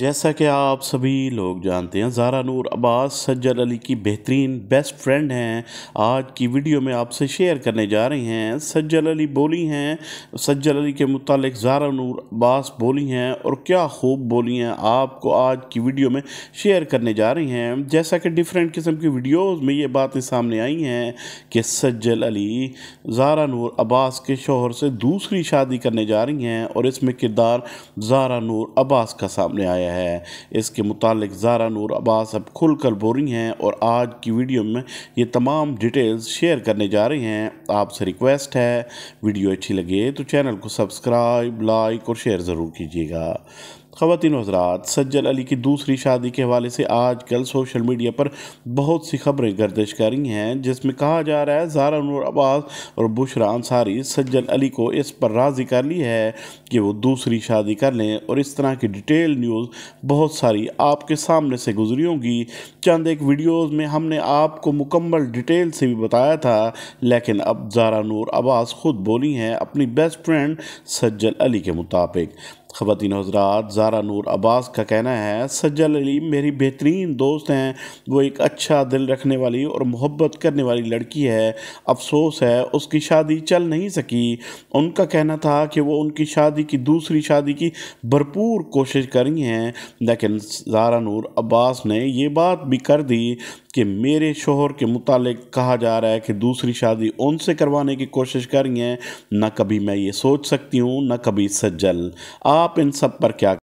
जैसा कि आप सभी लोग जानते हैं ज़ारा नूर अब्बास सज्जल अली की बेहतरीन बेस्ट फ्रेंड हैं आज की वीडियो में आपसे शेयर करने जा रही हैं सज्जल अली बोली हैं सज्जल अली के मुतालिक ज़ारा नूर अब्बास बोली हैं और क्या खूब बोली हैं आपको आज की वीडियो में शेयर करने जा रही हैं जैसा कि डिफरेंट किस्म की वीडियोज़ में ये बातें सामने आई हैं कि सज्जल अली ज़ारा नूर अब्बास के शोहर से दूसरी शादी करने जा रही हैं और इसमें किरदार ज़ारा नूर अब्बास का सामने आया गया है इसके मुतालिक जारा नूर अब्बास अब खुल कर बोरी हैं और आज की वीडियो में ये तमाम डिटेल्स शेयर करने जा रही हैं आपसे रिक्वेस्ट है वीडियो अच्छी लगे तो चैनल को सब्सक्राइब लाइक और शेयर ज़रूर कीजिएगा ख़वान हजरात सज्जल अली की दूसरी शादी के हवाले से आज कल सोशल मीडिया पर बहुत सी खबरें गर्दिश कर रही हैं जिसमें कहा जा रहा है जारा नूर अब्बास और बुशरा अंसारी सज्जल अली को इस पर राज़ी कर ली है कि वो दूसरी शादी कर लें और इस तरह की डिटेल न्यूज़ बहुत सारी आपके सामने से गुजरी होंगी चंद एक वीडियोज़ में हमने आपको मुकम्मल डिटेल से भी बताया था लेकिन अब जारा नूर अब्बास खुद बोली हैं अपनी बेस्ट फ्रेंड सज्जल अली के मुताबिक ख़वान हजरात जारा नूर अब्बास का कहना है सज्जल अली मेरी बेहतरीन दोस्त हैं वो एक अच्छा दिल रखने वाली और मोहब्बत करने वाली लड़की है अफसोस है उसकी शादी चल नहीं सकी उनका कहना था कि वो उनकी शादी की दूसरी शादी की भरपूर कोशिश कर रही हैं लेकिन जारा नूर अब्बास ने ये बात भी कर दी कि मेरे शोहर के मुतालिक कहा जा रहा है कि दूसरी शादी उनसे करवाने की कोशिश कर रही हैं ना कभी मैं ये सोच सकती हूँ ना कभी सज्जल आप इन सब पर क्या